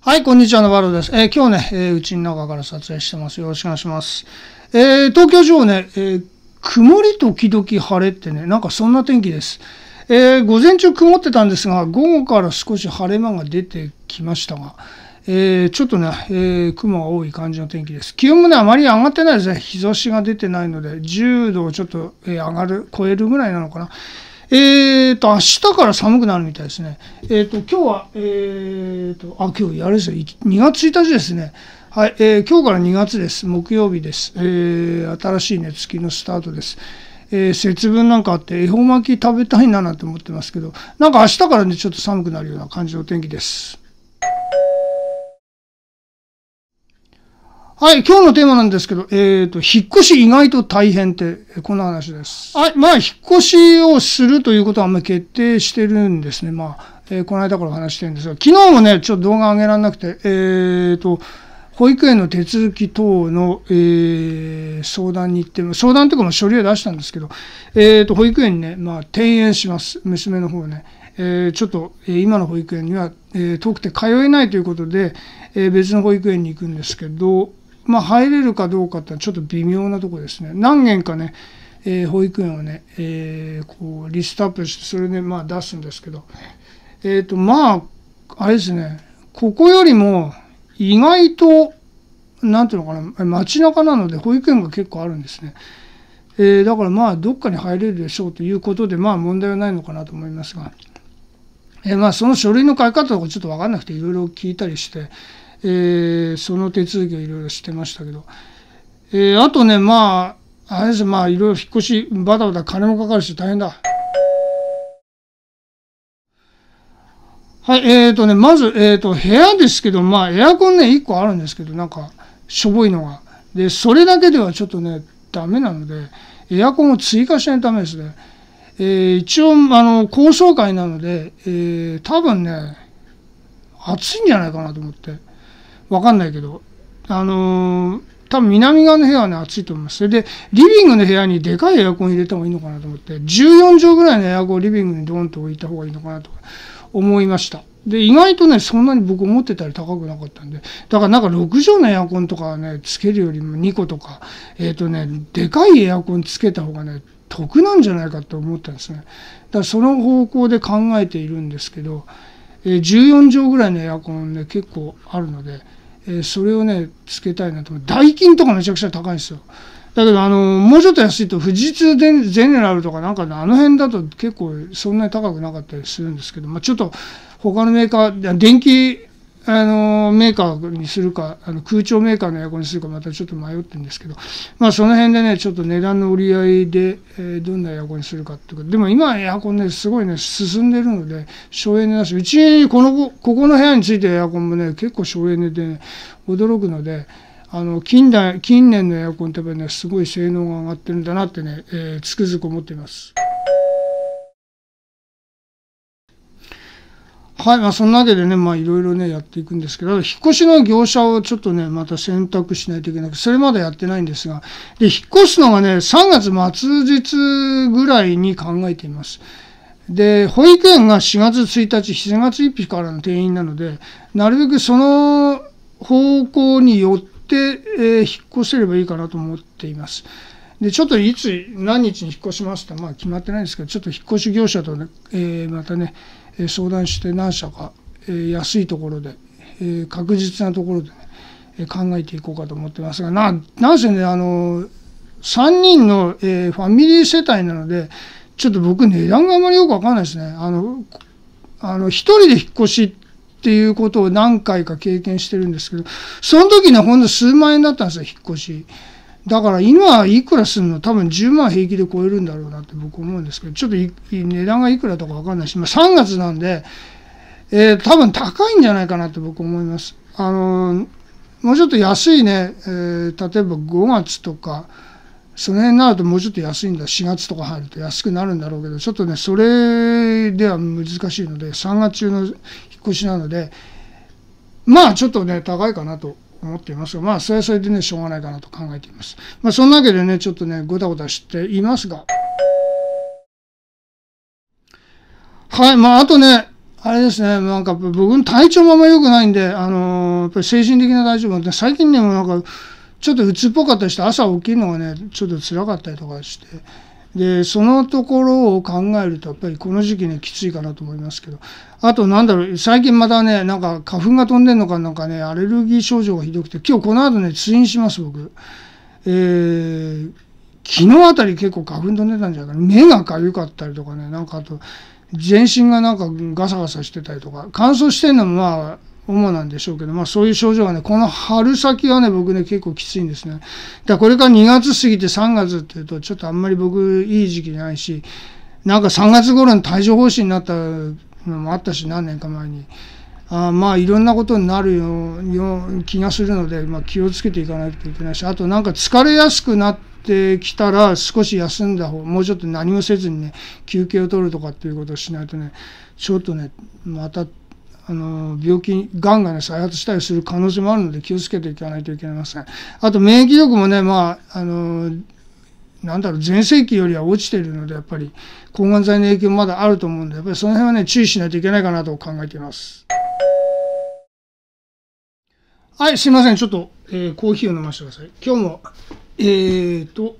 はい、こんにちは、のバロです。えー、今日ね、えー、うちの中から撮影してます。よろしくお願いします。えー、東京城ね、えー、曇り時々晴れってね、なんかそんな天気です。えー、午前中曇ってたんですが、午後から少し晴れ間が出てきましたが、えー、ちょっとね、えー、雲が多い感じの天気です。気温もね、あまり上がってないですね。日差しが出てないので、10度をちょっと、え上がる、超えるぐらいなのかな。えーと、明日から寒くなるみたいですね。えっ、ー、と、今日は、えー、と、あ、今日、あれですよ、2月1日ですね。はい、えー、今日から2月です。木曜日です。えー、新しいね、月のスタートです。えー、節分なんかあって、恵方巻き食べたいななんて思ってますけど、なんか明日からね、ちょっと寒くなるような感じの天気です。はい、今日のテーマなんですけど、えっ、ー、と、引っ越し意外と大変って、こんな話です。はい、まあ、引っ越しをするということはあんまり決定してるんですね。まあ、えー、この間から話してるんですが、昨日もね、ちょっと動画上げられなくて、えっ、ー、と、保育園の手続き等の、えー、相談に行って、相談とかも書類を出したんですけど、えっ、ー、と、保育園にね、まあ、転園します。娘の方ね。えー、ちょっと、え今の保育園には、え遠くて通えないということで、え別の保育園に行くんですけど、まあ、入れるかどうかってちょっと微妙なとこですね。何件かね、えー、保育園をね、えー、こうリストアップしてそれでまあ出すんですけど、えっ、ー、とまああれですねここよりも意外と何ていうのかな街中なので保育園が結構あるんですね。えだからまあどっかに入れるでしょうということでまあ問題はないのかなと思いますが、えまあその書類の書き方とかちょっと分かんなくていろいろ聞いたりして、えー、その手続きをいろいろしてましたけど、えー、あとね、まあ、あれです、まあ、いろいろ引っ越し、バタバタ金もかかるし大変だ。はい、えっ、ー、とね、まず、えっ、ー、と、部屋ですけど、まあ、エアコンね、1個あるんですけど、なんか、しょぼいのが。で、それだけではちょっとね、ダメなので、エアコンを追加しないためですね。えー、一応、あの、高層階なので、えー、多分ね、暑いんじゃないかなと思って。わかんないけど、あのー、多分南側の部屋はね、暑いと思います。それで、リビングの部屋にでかいエアコン入れた方がいいのかなと思って、14畳ぐらいのエアコンをリビングにドーンと置いた方がいいのかなと思いました。で、意外とね、そんなに僕思ってたり高くなかったんで、だからなんか6畳のエアコンとかね、つけるよりも2個とか、えっ、ー、とね、でかいエアコンつけた方がね、得なんじゃないかと思ったんですね。だからその方向で考えているんですけど、え14畳ぐらいのエアコンね、結構あるので、えそれをね、つけたいなと。って、代金とかめちゃくちゃ高いんですよ。だけど、あの、もうちょっと安いと、富士通でゼネラルとかなんか、ね、あの辺だと結構そんなに高くなかったりするんですけど、まあ、ちょっと他のメーカー、電気あのメーカーにするかあの空調メーカーのエアコンにするかまたちょっと迷ってるんですけど、まあ、その辺でねちょっと値段の折り合いで、えー、どんなエアコンにするかっていうかでも今エアコンねすごいね進んでるので省エネだしうちにこのここの部屋についてエアコンもね結構省エネで、ね、驚くので。あの近代近年のエアコンってやっぱりねすごい性能が上がってるんだなってね、えー、つくづく思っています。はい、まあ、そんなわけでね、まあ、いろいろね、やっていくんですけど、引っ越しの業者をちょっとね、また選択しないといけなくて、それまだやってないんですが、で、引っ越すのがね、3月末日ぐらいに考えています。で、保育園が4月1日、7月1日からの定員なので、なるべくその方向によって、えー、引っ越せればいいかなと思っています。で、ちょっといつ、何日に引っ越しますって、まあ、決まってないんですけど、ちょっと引っ越し業者とね、えー、またね、相談して何社か安いところで確実なところで、ね、考えていこうかと思ってますがななんせねあの3人の、えファミリー世帯なのでちょっと僕値段があまりよく分かんないですね。あのあの1人で引っ越しっていうことを何回か経験してるんですけどその時ねほんの数万円だったんですよ引っ越し。だから今いくらするの多分10万平気で超えるんだろうなって僕思うんですけど、ちょっと値段がいくらとかわかんないし、まあ、3月なんで、えー、多分高いんじゃないかなって僕思います。あのー、もうちょっと安いね、えー、例えば5月とか、その辺になるともうちょっと安いんだ、4月とか入ると安くなるんだろうけど、ちょっとね、それでは難しいので、3月中の引っ越しなので、まあちょっとね、高いかなと思っていますが、まあ、それはそれでね、しょうがないかなと考えています。まあ、そんなわけでね、ちょっとね、ごたごたしていますが。はい、まあ、あとね、あれですね、なんか僕の体調もあんま良くないんで、あのー、やっぱり精神的な体調もあって、最近ね、もなんか、ちょっと鬱っぽかったりして、朝起きるのがね、ちょっと辛かったりとかして、でそのところを考えるとやっぱりこの時期ねきついかなと思いますけどあとなんだろう最近またねなんか花粉が飛んでるのかなんかねアレルギー症状がひどくて今日この後ね通院します僕。えー、昨日あたり結構花粉飛んでたんじゃないかな目がかゆかったりとかねなんかあと全身がなんかガサガサしてたりとか乾燥してんのもま主なんでしょうけど、まあそういう症状はね、この春先はね、僕ね、結構きついんですね。だこれから2月過ぎて3月っていうと、ちょっとあんまり僕いい時期じゃないし、なんか3月頃に帯状疱疹になったのもあったし、何年か前に。あまあいろんなことになるよ気がするので、まあ、気をつけていかないといけないしあとなんか疲れやすくなってきたら少し休んだ方もうちょっと何もせずにね休憩を取るとかっていうことをしないとねちょっとねまたあの病気がんがね再発したりする可能性もあるので気をつけていかないといけませんあと免疫力もねまああのなんだろう全盛期よりは落ちているのでやっぱり抗がん剤の影響まだあると思うんでやっぱりその辺はね注意しないといけないかなと考えていますはいすいませんちょっと、えー、コーヒーを飲ませてください今日もえーと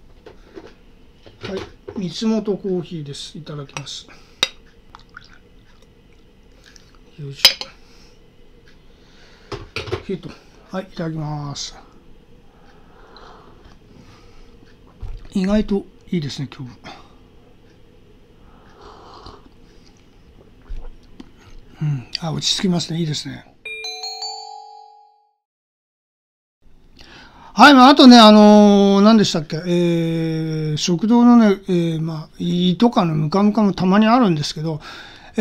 はい三本コーヒーですいただきますよいしょはいいただきます意外といいですね今日うんあ落ち着きますねいいですねはい、まあ、あとね、あのー、何でしたっけ、えー、食堂のね、えー、まあ、胃とかのムカムカもたまにあるんですけど、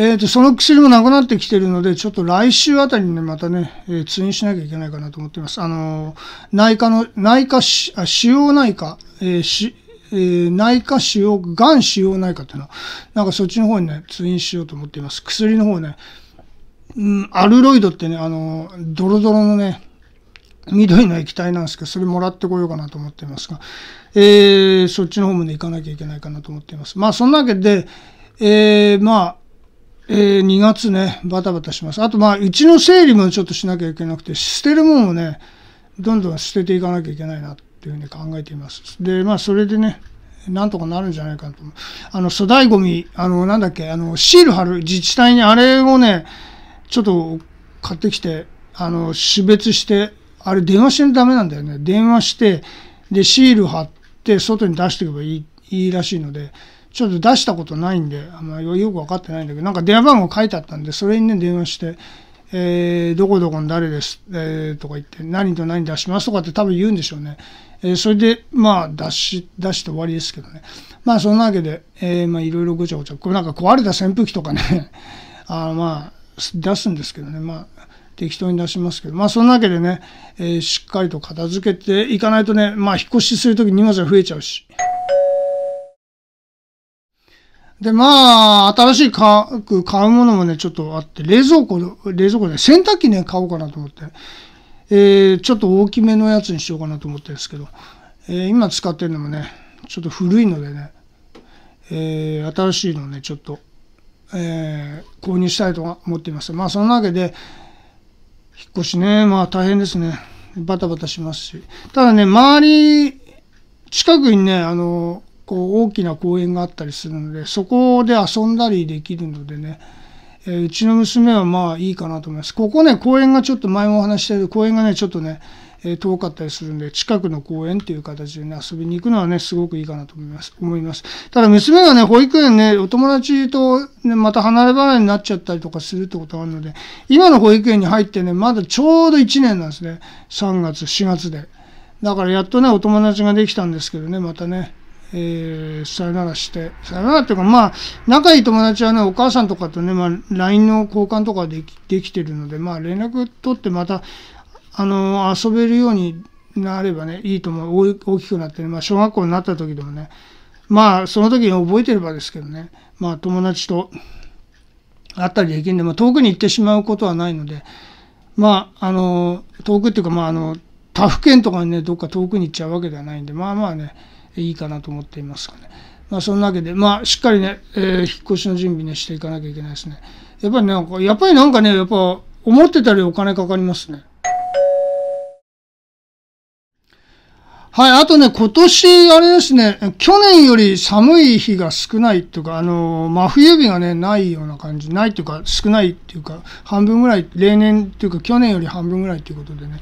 えー、とその薬もなくなってきてるので、ちょっと来週あたりに、ね、またね、えー、通院しなきゃいけないかなと思っています。あの内科の、内科し、あ腫瘍内科、えー、しえー、内科腫瘍、癌腫瘍内科っていうのは、なんかそっちの方にね、通院しようと思っています。薬の方ね、うん、アルロイドってね、あの、ドロドロのね、緑の液体なんですけど、それもらってこようかなと思っていますが、えー、そっちの方もね、行かなきゃいけないかなと思っています。まあ、そんなわけで、えー、まあ、えー、2月ね、バタバタします。あと、まあ、うちの整理もちょっとしなきゃいけなくて、捨てるもんをね、どんどん捨てていかなきゃいけないなっていうふうに考えています。で、まあ、それでね、なんとかなるんじゃないかと思う。あの、粗大ごみ、あの、なんだっけ、あの、シール貼る、自治体にあれをね、ちょっと買ってきて、あの、種別して、あれ電話しないとダメなんだよね。電話して、で、シール貼って、外に出していけばいい、いいらしいので、ちょっと出したことないんで、あんまりよく分かってないんだけど、なんか電話番号書いてあったんで、それにね、電話して、えー、どこどこの誰です、えー、とか言って、何と何出しますとかって多分言うんでしょうね。えー、それで、まあ、出し、出して終わりですけどね。まあ、そんなわけで、えー、まあ、いろいろごちゃごちゃ、これなんか壊れた扇風機とかね あまあ、出すんですけどね。まあ、適当に出しますけど、まあ、そんなわけでね、えー、しっかりと片付けていかないとね、まあ、引っ越しするとき荷物が増えちゃうし。で、まあ、新しい家具買うものもね、ちょっとあって、冷蔵庫、冷蔵庫で洗濯機ね、買おうかなと思って、えー、ちょっと大きめのやつにしようかなと思ってるんですけど、えー、今使ってるのもね、ちょっと古いのでね、えー、新しいのね、ちょっと、えー、購入したいと思っています。まあ、そんなわけで、引っ越しね、まあ大変ですね。バタバタしますし。ただね、周り、近くにね、あの、う大きな公園があったりするのでそこで遊んだりできるのでね、えー、うちの娘はまあいいかなと思いますここね公園がちょっと前もお話してる公園がねちょっとね、えー、遠かったりするんで近くの公園っていう形でね遊びに行くのはねすごくいいかなと思います思いますただ娘がね保育園ねお友達と、ね、また離れ離れになっちゃったりとかするってことがあるので今の保育園に入ってねまだちょうど1年なんですね3月4月でだからやっとねお友達ができたんですけどねまたねえー、さよならして、さよならっていうか、まあ、仲いい友達はね、お母さんとかとね、まあ、LINE の交換とかできできてるので、まあ、連絡取ってまた、あの、遊べるようになればね、いいと思う。大きくなって、ね、まあ、小学校になった時でもね、まあ、その時に覚えてればですけどね、まあ、友達と会ったりできるんで、まあ、遠くに行ってしまうことはないので、まあ、あの、遠くっていうか、まあ、あの、他府県とかにね、どっか遠くに行っちゃうわけではないんで、まあまあね、いいかなと思っていますね。まあ、そんなわけで、まあ、しっかりね、えー、引っ越しの準備ね、していかなきゃいけないですね。やっぱりなんか、やっぱりなんかね、やっぱ、思ってたよりお金かかりますね。はい、あとね、今年、あれですね、去年より寒い日が少ないというか、あの、真冬日がね、ないような感じ、ないというか、少ないっていうか、半分ぐらい、例年というか、去年より半分ぐらいということでね、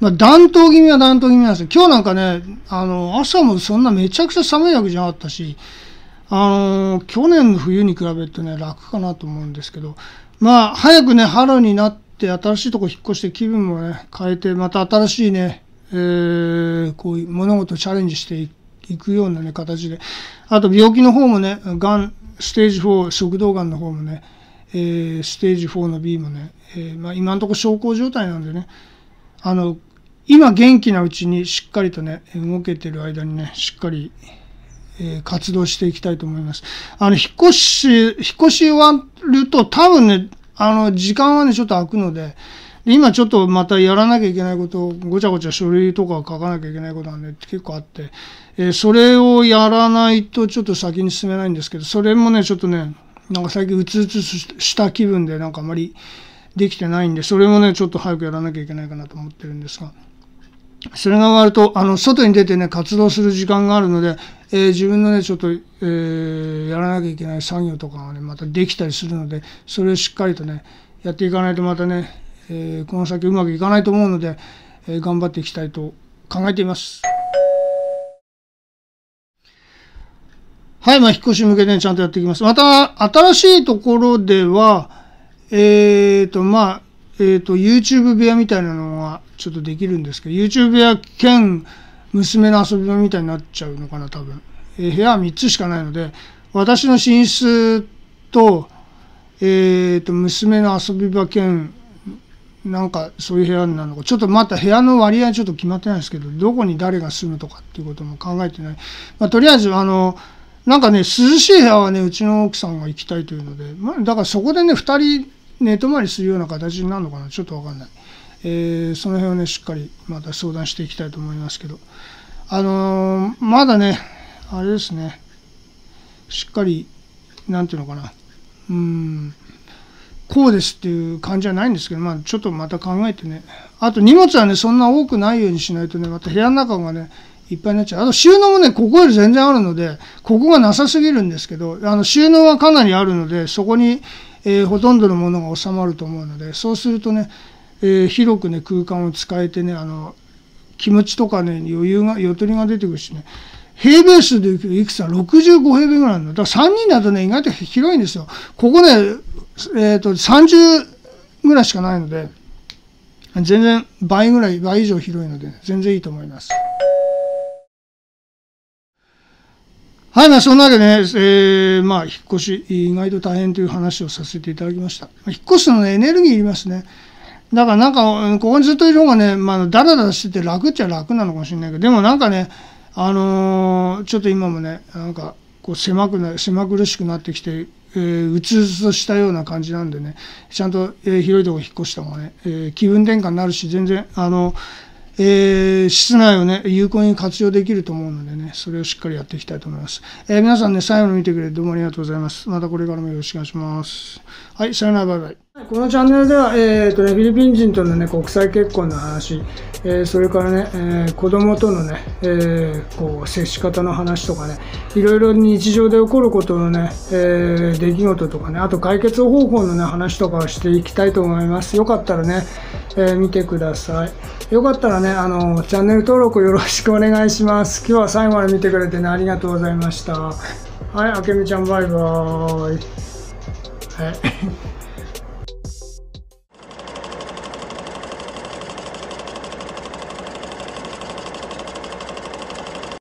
まあ、暖冬気味は暖冬気味なんですよ。今日なんかね、あの、朝もそんなめちゃくちゃ寒いわけじゃなかったし、あの、去年の冬に比べるとね、楽かなと思うんですけど、まあ、早くね、春になって、新しいとこ引っ越して気分もね、変えて、また新しいね、えー、こういう物事チャレンジしていく。ような、ね、形で。あと病気の方もね、がん、ステージ4、食道がんの方もね、えー、ステージ4の B もね、えー、まあ、今のところ小康状態なんでね、あの、今元気なうちにしっかりとね、動けてる間にね、しっかり、えー、活動していきたいと思います。あの、引っ越し、引っ越し終わると多分ね、あの、時間はね、ちょっと空くので、今ちょっとまたやらなきゃいけないことごちゃごちゃ書類とか書かなきゃいけないことなんで結構あって、えー、それをやらないとちょっと先に進めないんですけど、それもね、ちょっとね、なんか最近うつうつした気分でなんかあまりできてないんで、それもね、ちょっと早くやらなきゃいけないかなと思ってるんですが。それが終わると、あの、外に出てね、活動する時間があるので、えー、自分のね、ちょっと、えー、やらなきゃいけない作業とかがね、またできたりするので、それをしっかりとね、やっていかないとまたね、えー、この先うまくいかないと思うので、えー、頑張っていきたいと考えています。はい、まあ、引っ越し向けてちゃんとやっていきます。また、新しいところでは、えっ、ー、と、まあ、えっ、ー、と、YouTube 部屋みたいなのがちょっとできるんですけど、YouTube 部屋兼娘の遊び場みたいになっちゃうのかな、多分。えー、部屋は3つしかないので、私の寝室と、えっ、ー、と、娘の遊び場兼なんかそういう部屋になるのかちょっとまた部屋の割合ちょっと決まってないですけどどこに誰が住むとかっていうことも考えてない、まあ、とりあえずあのなんかね涼しい部屋はねうちの奥さんが行きたいというので、まあ、だからそこでね2人寝泊まりするような形になるのかなちょっと分かんない、えー、その辺をねしっかりまた相談していきたいと思いますけどあのー、まだねあれですねしっかり何ていうのかなうんこうですっていう感じじゃないんですけど、まあ、ちょっとまた考えてね。あと荷物はね、そんな多くないようにしないとね、また部屋の中がね、いっぱいになっちゃう。あと収納もね、ここより全然あるので、ここがなさすぎるんですけど、あの収納はかなりあるので、そこに、えー、ほとんどのものが収まると思うので、そうするとね、えー、広くね、空間を使えてね、あの、気持ちとかね、余裕が、ゆとりが出てくるしね、平米数でいくつだ ?65 平米ぐらいなの。だから3人だとね、意外と広いんですよ。ここね、えっ、ー、と、30ぐらいしかないので、全然倍ぐらい、倍以上広いので、全然いいと思います。はい、まあ、そんなわけでね、えー、まあ、引っ越し、意外と大変という話をさせていただきました。引っ越すのね、エネルギーいりますね。だからなんか、ここにずっといる方がね、まあ、だらだらしてて楽っちゃ楽なのかもしれないけど、でもなんかね、あのー、ちょっと今もねなんかこう狭くな狭苦しくなってきて、えー、うつうつとしたような感じなんでねちゃんと、えー、広いとこ引っ越した方がね、えー、気分転換になるし全然あのーえー、室内をね、有効に活用できると思うのでね、それをしっかりやっていきたいと思います。えー、皆さんね、最後の見てくれてどうもありがとうございます。またこれからもよろしくお願いします。はい、さよなら、バイバイ。このチャンネルでは、えーとね、フィリピン人との、ね、国際結婚の話、えー、それからね、えー、子供とのね、えー、こう接し方の話とかね、いろいろ日常で起こることのね、えー、出来事とかね、あと解決方法のね、話とかをしていきたいと思います。よかったらね、え見てください。よかったらね、あの、チャンネル登録よろしくお願いします。今日は最後まで見てくれてね、ありがとうございました。はい、あけみちゃんバイバーイ。はい。